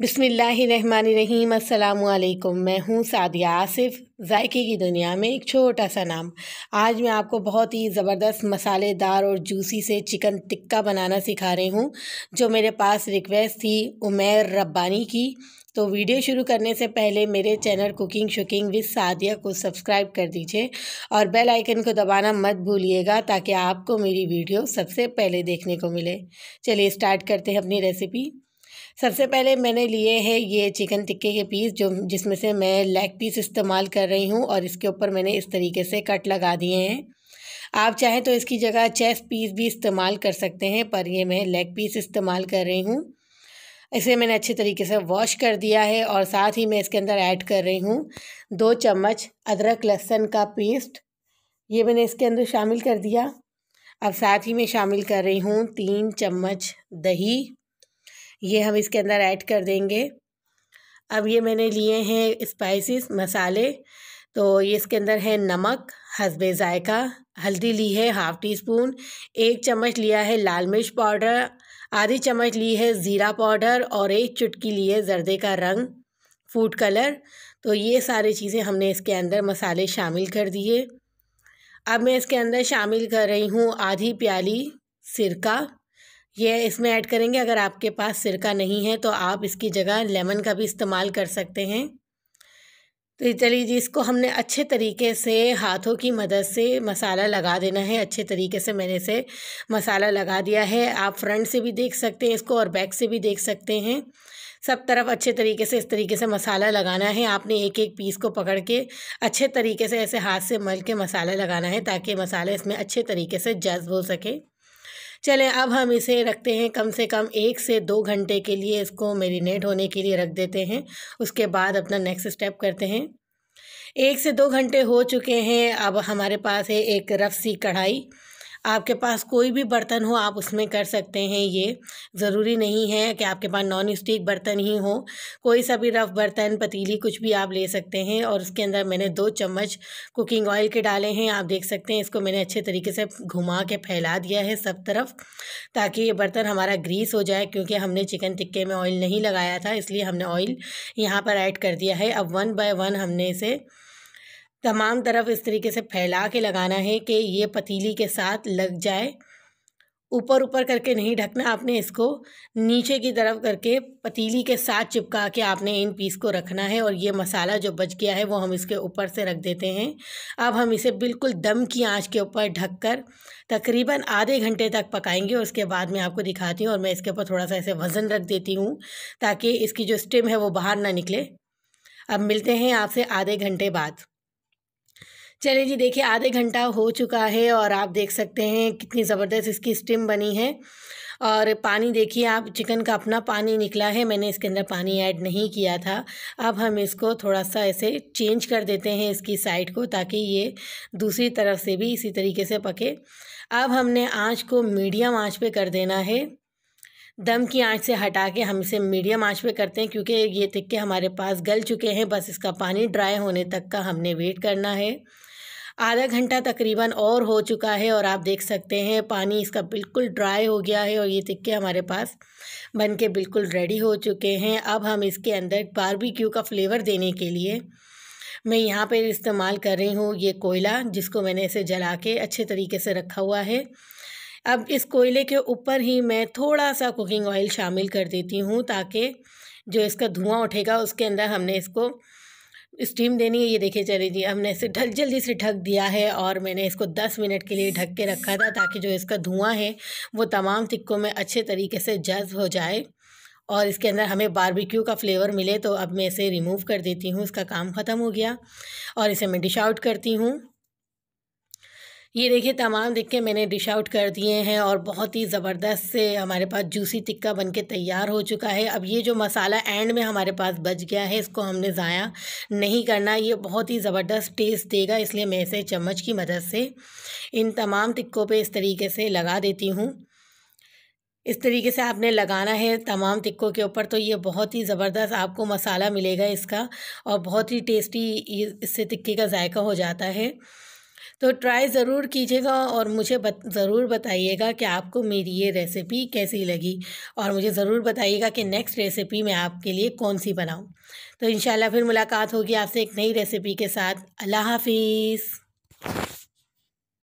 बिसमीम अल्लाम मैं हूँ सादिया आसिफ जायके की दुनिया में एक छोटा सा नाम आज मैं आपको बहुत ही ज़बरदस्त मसालेदार और जूसी से चिकन टिक्का बनाना सिखा रही हूँ जो मेरे पास रिक्वेस्ट थी उमेर रब्बानी की तो वीडियो शुरू करने से पहले मेरे channel cooking shooking with Sadia को सब्सक्राइब कर दीजिए और बेल आइकन को दबाना मत भूलिएगा ताकि आपको मेरी वीडियो सबसे पहले देखने को मिले चलिए स्टार्ट करते हैं अपनी रेसिपी सबसे पहले मैंने लिए हैं ये चिकन टिक्के के पीस जो जिसमें से मैं लेग पीस इस्तेमाल कर रही हूँ और इसके ऊपर मैंने इस तरीके से कट लगा दिए हैं आप चाहें तो इसकी जगह चेस्ट पीस भी इस्तेमाल कर सकते हैं पर ये मैं लेग पीस इस्तेमाल कर रही हूँ इसे मैंने अच्छे तरीके से वॉश कर दिया है और साथ ही मैं इसके अंदर ऐड कर रही हूँ दो चम्मच अदरक लहसुन का पेस्ट ये मैंने इसके अंदर शामिल कर दिया अब साथ ही मैं शामिल कर रही हूँ तीन चम्मच दही ये हम इसके अंदर ऐड कर देंगे अब ये मैंने लिए हैं स्पाइसेस मसाले तो ये इसके अंदर है नमक हसबे ज़ायका हल्दी ली है हाफ़ टी स्पून एक चम्मच लिया है लाल मिर्च पाउडर आधी चम्मच ली है ज़ीरा पाउडर और एक चुटकी ली है जर्दे का रंग फूड कलर तो ये सारे चीज़ें हमने इसके अंदर मसाले शामिल कर दिए अब मैं इसके अंदर शामिल कर रही हूँ आधी प्याली सिरका ये इसमें ऐड करेंगे अगर आपके पास सिरका नहीं है तो आप इसकी जगह लेमन का भी इस्तेमाल कर सकते हैं तो चलिए जी इसको हमने अच्छे तरीके से हाथों की मदद से मसाला लगा देना है अच्छे तरीके से मैंने इसे मसाला लगा दिया है आप फ्रंट से भी देख सकते हैं इसको और बैक से भी देख सकते हैं सब तरफ अच्छे तरीके से इस तरीके से मसाला लगाना है आपने एक एक पीस को पकड़ के अच्छे तरीके से ऐसे हाथ से मल के मसाला लगाना है ताकि मसाला इसमें अच्छे तरीके से जज्ब हो सके चलें अब हम इसे रखते हैं कम से कम एक से दो घंटे के लिए इसको मेरीनेट होने के लिए रख देते हैं उसके बाद अपना नेक्स्ट स्टेप करते हैं एक से दो घंटे हो चुके हैं अब हमारे पास है एक रफ सी कढ़ाई आपके पास कोई भी बर्तन हो आप उसमें कर सकते हैं ये ज़रूरी नहीं है कि आपके पास नॉन स्टिक बर्तन ही हो कोई सा भी रफ़ बर्तन पतीली कुछ भी आप ले सकते हैं और उसके अंदर मैंने दो चम्मच कुकिंग ऑयल के डाले हैं आप देख सकते हैं इसको मैंने अच्छे तरीके से घुमा के फैला दिया है सब तरफ ताकि ये बर्तन हमारा ग्रीस हो जाए क्योंकि हमने चिकन टिक्के में ऑयल नहीं लगाया था इसलिए हमने ऑयल यहाँ पर ऐड कर दिया है अब वन बाय वन हमने इसे तमाम तरफ इस तरीके से फैला के लगाना है कि ये पतीली के साथ लग जाए ऊपर ऊपर करके नहीं ढकना आपने इसको नीचे की तरफ करके पतीली के साथ चिपका के आपने इन पीस को रखना है और ये मसाला जो बच गया है वो हम इसके ऊपर से रख देते हैं अब हम इसे बिल्कुल दम की आंच के ऊपर ढककर तकरीबन आधे घंटे तक पकाएंगे और उसके बाद मैं आपको दिखाती हूँ और मैं इसके ऊपर थोड़ा सा ऐसे वज़न रख देती हूँ ताकि इसकी जो स्टिम है वो बाहर ना निकले अब मिलते हैं आपसे आधे घंटे बाद चलिए जी देखिए आधे घंटा हो चुका है और आप देख सकते हैं कितनी ज़बरदस्त इसकी स्टीम बनी है और पानी देखिए आप चिकन का अपना पानी निकला है मैंने इसके अंदर पानी ऐड नहीं किया था अब हम इसको थोड़ा सा ऐसे चेंज कर देते हैं इसकी साइड को ताकि ये दूसरी तरफ से भी इसी तरीके से पके अब हमने आँच को मीडियम आँच पर कर देना है दम की आंच से हटा के हम इसे मीडियम आंच पे करते हैं क्योंकि ये टिक्के हमारे पास गल चुके हैं बस इसका पानी ड्राई होने तक का हमने वेट करना है आधा घंटा तकरीबन और हो चुका है और आप देख सकते हैं पानी इसका बिल्कुल ड्राई हो गया है और ये टिक्के हमारे पास बन के बिल्कुल रेडी हो चुके हैं अब हम इसके अंदर बारबेक्यू का फ्लेवर देने के लिए मैं यहाँ पर इस्तेमाल कर रही हूँ ये कोयला जिसको मैंने इसे जला के अच्छे तरीके से रखा हुआ है अब इस कोयले के ऊपर ही मैं थोड़ा सा कुकिंग ऑयल शामिल कर देती हूँ ताकि जो इसका धुआं उठेगा उसके अंदर हमने इसको स्टीम देनी है ये देखिए चले जी हमने इसे ढक जल्दी से ढक दिया है और मैंने इसको 10 मिनट के लिए ढक के रखा था ताकि जो इसका धुआं है वो तमाम टिक्कों में अच्छे तरीके से जज्ब हो जाए और इसके अंदर हमें बारबेक्यू का फ्लेवर मिले तो अब मैं इसे रिमूव कर देती हूँ इसका काम ख़त्म हो गया और इसे मैं डिश आउट करती हूँ ये देखिए तमाम टिक्के मैंने डिश आउट कर दिए हैं और बहुत ही ज़बरदस्त से हमारे पास जूसी टिक्का बन के तैयार हो चुका है अब ये जो मसाला एंड में हमारे पास बच गया है इसको हमने ज़ाया नहीं करना ये बहुत ही ज़बरदस्त टेस्ट देगा इसलिए मैं इसे चम्मच की मदद से इन तमाम टिक्कों पे इस तरीके से लगा देती हूँ इस तरीके से आपने लगाना है तमाम टिक्कों के ऊपर तो ये बहुत ही ज़बरदस्त आपको मसाला मिलेगा इसका और बहुत ही टेस्टी इससे टिक्के का जायका हो जाता है तो ट्राई ज़रूर कीजिएगा और मुझे बत, ज़रूर बताइएगा कि आपको मेरी ये रेसिपी कैसी लगी और मुझे ज़रूर बताइएगा कि नेक्स्ट रेसिपी मैं आपके लिए कौन सी बनाऊँ तो इन फिर मुलाकात होगी आपसे एक नई रेसिपी के साथ अल्लाह हाफिज़